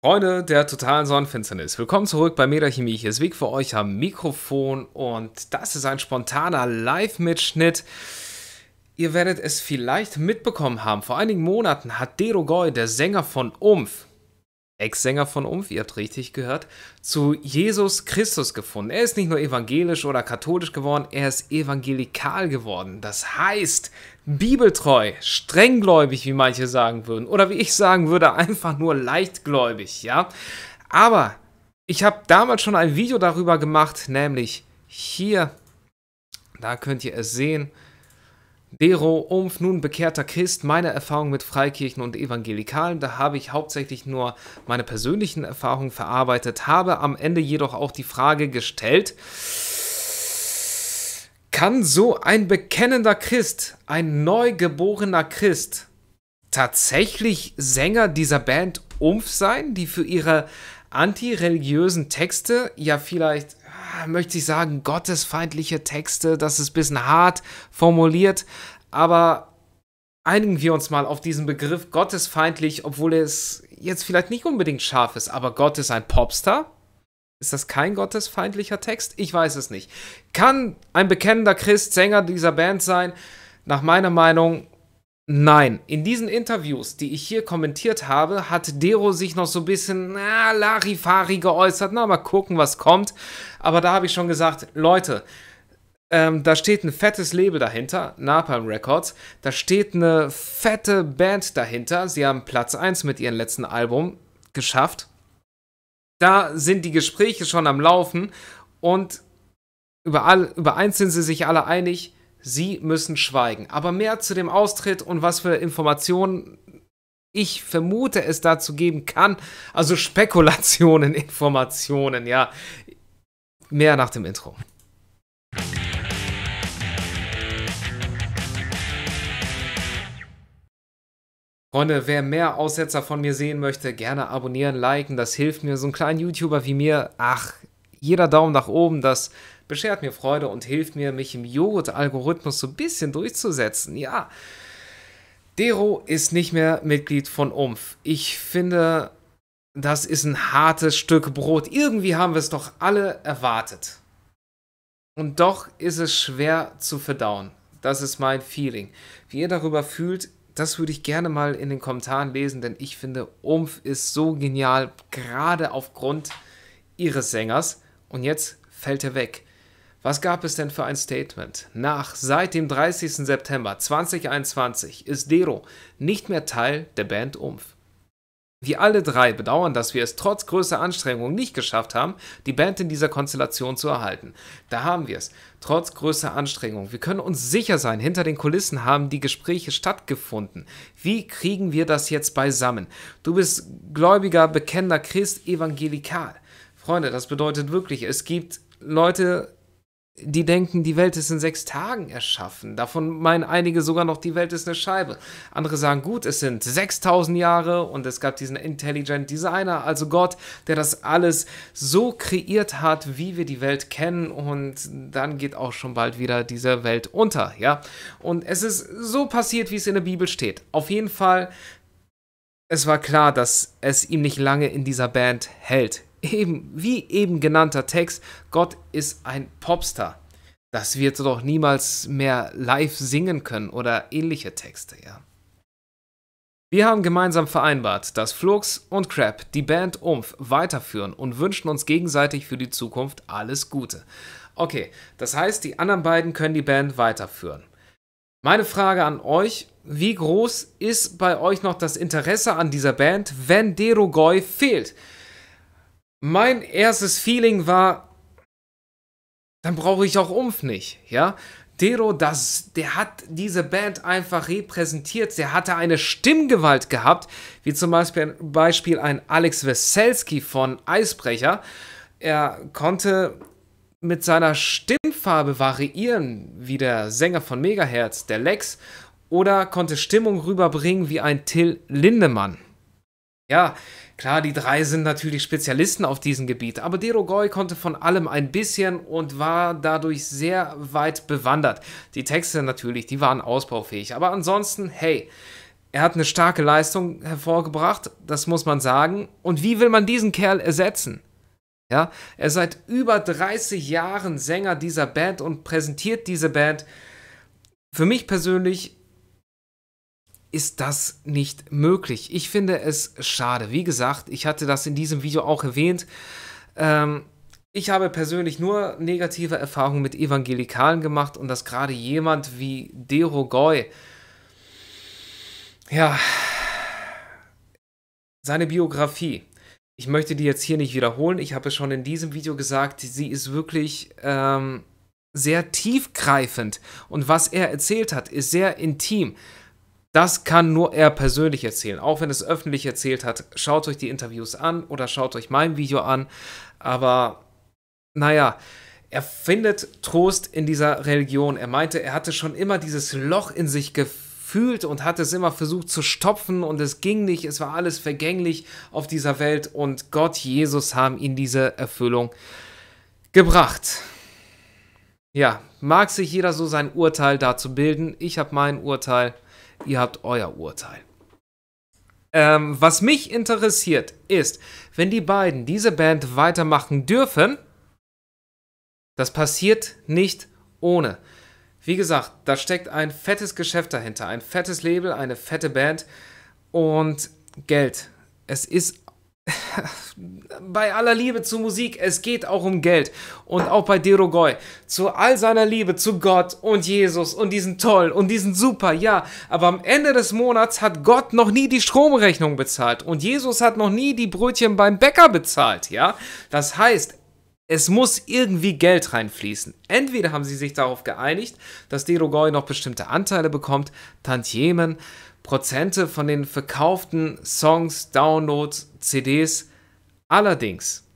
Freunde der totalen Sonnenfinsternis, willkommen zurück bei Metachemie. Hier ist Weg für euch am Mikrofon und das ist ein spontaner Live-Mitschnitt. Ihr werdet es vielleicht mitbekommen haben. Vor einigen Monaten hat Dero Goy, der Sänger von Umf, Ex-Sänger von Umf, ihr habt richtig gehört, zu Jesus Christus gefunden. Er ist nicht nur evangelisch oder katholisch geworden, er ist evangelikal geworden. Das heißt, bibeltreu, strenggläubig, wie manche sagen würden. Oder wie ich sagen würde, einfach nur leichtgläubig, ja. Aber ich habe damals schon ein Video darüber gemacht, nämlich hier. Da könnt ihr es sehen. Dero, Umf, nun bekehrter Christ, meine Erfahrung mit Freikirchen und Evangelikalen, da habe ich hauptsächlich nur meine persönlichen Erfahrungen verarbeitet, habe am Ende jedoch auch die Frage gestellt, kann so ein bekennender Christ, ein neugeborener Christ, tatsächlich Sänger dieser Band Umf sein, die für ihre antireligiösen Texte ja vielleicht möchte ich sagen, gottesfeindliche Texte. Das ist ein bisschen hart formuliert, aber einigen wir uns mal auf diesen Begriff gottesfeindlich, obwohl es jetzt vielleicht nicht unbedingt scharf ist, aber Gott ist ein Popstar? Ist das kein gottesfeindlicher Text? Ich weiß es nicht. Kann ein bekennender Christ Sänger dieser Band sein? Nach meiner Meinung Nein, in diesen Interviews, die ich hier kommentiert habe, hat Dero sich noch so ein bisschen na, Larifari geäußert. Na, mal gucken, was kommt. Aber da habe ich schon gesagt, Leute, ähm, da steht ein fettes Label dahinter, Napalm Records. Da steht eine fette Band dahinter. Sie haben Platz 1 mit ihrem letzten Album geschafft. Da sind die Gespräche schon am Laufen und überall, über eins sind sie sich alle einig Sie müssen schweigen. Aber mehr zu dem Austritt und was für Informationen ich vermute es dazu geben kann. Also Spekulationen, Informationen, ja. Mehr nach dem Intro. Freunde, wer mehr Aussetzer von mir sehen möchte, gerne abonnieren, liken, das hilft mir. So ein kleinen YouTuber wie mir, ach, jeder Daumen nach oben, das beschert mir Freude und hilft mir, mich im Joghurt-Algorithmus so ein bisschen durchzusetzen. Ja, Dero ist nicht mehr Mitglied von Umf. Ich finde, das ist ein hartes Stück Brot. Irgendwie haben wir es doch alle erwartet. Und doch ist es schwer zu verdauen. Das ist mein Feeling. Wie ihr darüber fühlt, das würde ich gerne mal in den Kommentaren lesen, denn ich finde, Umf ist so genial, gerade aufgrund ihres Sängers. Und jetzt fällt er weg. Was gab es denn für ein Statement? Nach seit dem 30. September 2021 ist Dero nicht mehr Teil der Band Umf. Wir alle drei bedauern, dass wir es trotz größter Anstrengungen nicht geschafft haben, die Band in dieser Konstellation zu erhalten. Da haben wir es. Trotz größter Anstrengungen. Wir können uns sicher sein, hinter den Kulissen haben die Gespräche stattgefunden. Wie kriegen wir das jetzt beisammen? Du bist gläubiger, bekennender Christ, evangelikal. Freunde, das bedeutet wirklich, es gibt Leute die denken, die Welt ist in sechs Tagen erschaffen. Davon meinen einige sogar noch, die Welt ist eine Scheibe. Andere sagen, gut, es sind 6000 Jahre und es gab diesen Intelligent Designer, also Gott, der das alles so kreiert hat, wie wir die Welt kennen und dann geht auch schon bald wieder diese Welt unter, ja. Und es ist so passiert, wie es in der Bibel steht. Auf jeden Fall, es war klar, dass es ihm nicht lange in dieser Band hält eben, wie eben genannter Text, Gott ist ein Popstar. Das wird doch niemals mehr live singen können oder ähnliche Texte, ja. Wir haben gemeinsam vereinbart, dass Flux und Crap die Band Umf weiterführen und wünschen uns gegenseitig für die Zukunft alles Gute. Okay, das heißt, die anderen beiden können die Band weiterführen. Meine Frage an euch, wie groß ist bei euch noch das Interesse an dieser Band, wenn Dero Goy fehlt? mein erstes Feeling war, dann brauche ich auch Umf nicht, ja. Dero, das, der hat diese Band einfach repräsentiert. Der hatte eine Stimmgewalt gehabt, wie zum Beispiel, Beispiel ein Alex Weselski von Eisbrecher. Er konnte mit seiner Stimmfarbe variieren, wie der Sänger von Megahertz, der Lex, oder konnte Stimmung rüberbringen wie ein Till Lindemann. Ja, klar, die drei sind natürlich Spezialisten auf diesem Gebiet, aber Derogoi konnte von allem ein bisschen und war dadurch sehr weit bewandert. Die Texte natürlich, die waren ausbaufähig, aber ansonsten, hey, er hat eine starke Leistung hervorgebracht, das muss man sagen. Und wie will man diesen Kerl ersetzen? Ja, er ist seit über 30 Jahren Sänger dieser Band und präsentiert diese Band. Für mich persönlich ist das nicht möglich. Ich finde es schade. Wie gesagt, ich hatte das in diesem Video auch erwähnt. Ähm, ich habe persönlich nur negative Erfahrungen mit Evangelikalen gemacht und dass gerade jemand wie Dero Goy, ja, seine Biografie, ich möchte die jetzt hier nicht wiederholen, ich habe es schon in diesem Video gesagt, sie ist wirklich ähm, sehr tiefgreifend und was er erzählt hat, ist sehr intim. Das kann nur er persönlich erzählen. Auch wenn es öffentlich erzählt hat, schaut euch die Interviews an oder schaut euch mein Video an. Aber naja, er findet Trost in dieser Religion. Er meinte, er hatte schon immer dieses Loch in sich gefühlt und hat es immer versucht zu stopfen und es ging nicht. Es war alles vergänglich auf dieser Welt und Gott, Jesus haben ihn diese Erfüllung gebracht. Ja, mag sich jeder so sein Urteil dazu bilden. Ich habe mein Urteil. Ihr habt euer Urteil. Ähm, was mich interessiert ist, wenn die beiden diese Band weitermachen dürfen, das passiert nicht ohne. Wie gesagt, da steckt ein fettes Geschäft dahinter, ein fettes Label, eine fette Band und Geld. Es ist bei aller Liebe zu Musik, es geht auch um Geld. Und auch bei Derogoy, zu all seiner Liebe zu Gott und Jesus und diesen toll und diesen super, ja. Aber am Ende des Monats hat Gott noch nie die Stromrechnung bezahlt und Jesus hat noch nie die Brötchen beim Bäcker bezahlt, ja. Das heißt, es muss irgendwie Geld reinfließen. Entweder haben sie sich darauf geeinigt, dass Derogoy noch bestimmte Anteile bekommt, Tantiemen, Prozente von den verkauften Songs, Downloads, CDs. Allerdings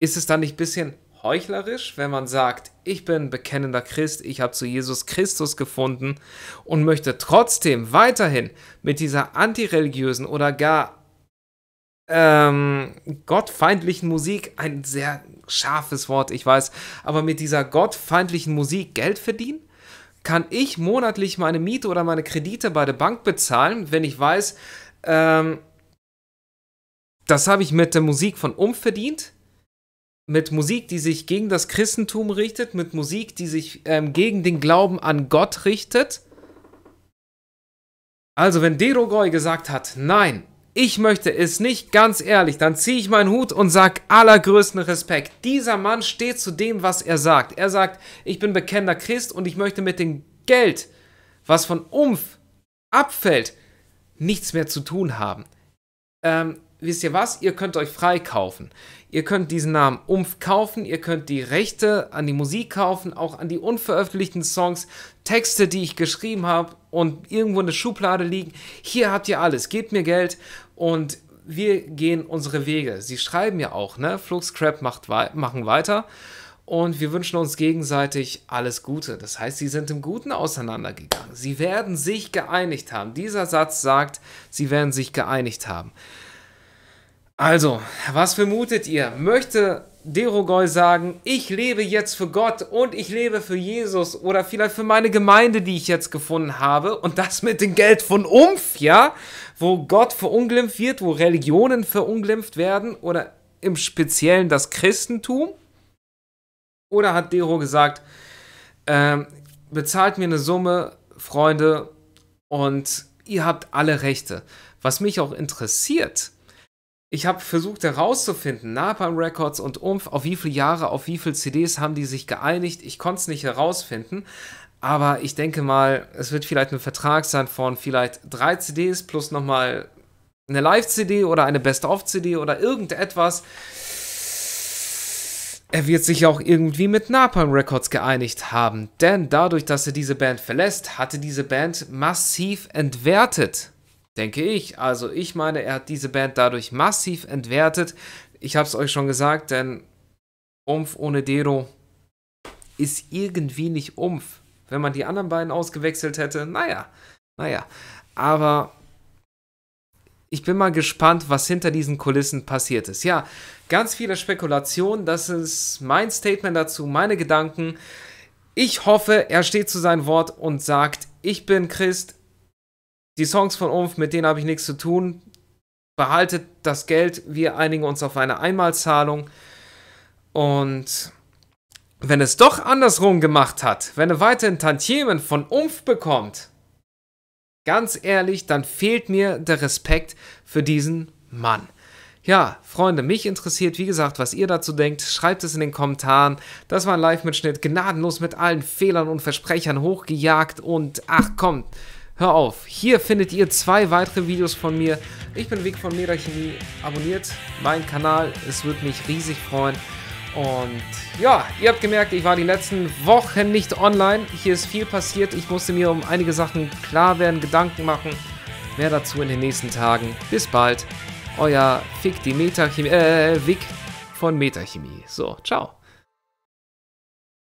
ist es dann nicht ein bisschen heuchlerisch, wenn man sagt, ich bin bekennender Christ, ich habe zu Jesus Christus gefunden und möchte trotzdem weiterhin mit dieser antireligiösen oder gar ähm, gottfeindlichen Musik, ein sehr scharfes Wort, ich weiß, aber mit dieser gottfeindlichen Musik Geld verdienen? kann ich monatlich meine Miete oder meine Kredite bei der Bank bezahlen, wenn ich weiß, ähm, das habe ich mit der Musik von Um verdient, mit Musik, die sich gegen das Christentum richtet, mit Musik, die sich ähm, gegen den Glauben an Gott richtet. Also wenn Derogoy gesagt hat, nein, ich möchte es nicht, ganz ehrlich, dann ziehe ich meinen Hut und sage allergrößten Respekt. Dieser Mann steht zu dem, was er sagt. Er sagt, ich bin bekennender Christ und ich möchte mit dem Geld, was von Umf abfällt, nichts mehr zu tun haben. Ähm, wisst ihr was, ihr könnt euch freikaufen. Ihr könnt diesen Namen Umf kaufen, ihr könnt die Rechte an die Musik kaufen, auch an die unveröffentlichten Songs, Texte, die ich geschrieben habe und irgendwo in der Schublade liegen. Hier habt ihr alles, gebt mir Geld und wir gehen unsere Wege. Sie schreiben ja auch, ne? Flux Crap macht wei machen weiter und wir wünschen uns gegenseitig alles Gute. Das heißt, sie sind im Guten auseinandergegangen. Sie werden sich geeinigt haben. Dieser Satz sagt, sie werden sich geeinigt haben. Also, was vermutet ihr? Möchte Derogoy sagen, ich lebe jetzt für Gott und ich lebe für Jesus oder vielleicht für meine Gemeinde, die ich jetzt gefunden habe und das mit dem Geld von Umf, ja? Wo Gott verunglimpft wird, wo Religionen verunglimpft werden oder im Speziellen das Christentum? Oder hat Dero gesagt, ähm, bezahlt mir eine Summe, Freunde, und ihr habt alle Rechte. Was mich auch interessiert, ich habe versucht herauszufinden, Napalm Records und Umf, auf wie viele Jahre, auf wie viele CDs haben die sich geeinigt. Ich konnte es nicht herausfinden. Aber ich denke mal, es wird vielleicht ein Vertrag sein von vielleicht drei CDs plus nochmal eine Live-CD oder eine Best-of-CD oder irgendetwas. Er wird sich auch irgendwie mit Napalm Records geeinigt haben, denn dadurch, dass er diese Band verlässt, hatte diese Band massiv entwertet denke ich. Also ich meine, er hat diese Band dadurch massiv entwertet. Ich habe es euch schon gesagt, denn Umf ohne Dero ist irgendwie nicht Umf. Wenn man die anderen beiden ausgewechselt hätte, naja, naja. Aber ich bin mal gespannt, was hinter diesen Kulissen passiert ist. Ja, ganz viele Spekulationen. Das ist mein Statement dazu, meine Gedanken. Ich hoffe, er steht zu seinem Wort und sagt, ich bin Christ, die Songs von Umf, mit denen habe ich nichts zu tun. Behaltet das Geld, wir einigen uns auf eine Einmalzahlung. Und wenn es doch andersrum gemacht hat, wenn er weiterhin Tantiemen von Umf bekommt, ganz ehrlich, dann fehlt mir der Respekt für diesen Mann. Ja, Freunde, mich interessiert, wie gesagt, was ihr dazu denkt. Schreibt es in den Kommentaren. Das war ein Live-Mitschnitt, gnadenlos mit allen Fehlern und Versprechern hochgejagt und ach kommt. Hör auf, hier findet ihr zwei weitere Videos von mir. Ich bin Weg von Chemie. Abonniert meinen Kanal, es würde mich riesig freuen. Und ja, ihr habt gemerkt, ich war die letzten Wochen nicht online. Hier ist viel passiert. Ich musste mir um einige Sachen klar werden, Gedanken machen. Mehr dazu in den nächsten Tagen. Bis bald. Euer Fick die Metachemie, äh, Vic von Metachemie. So, ciao.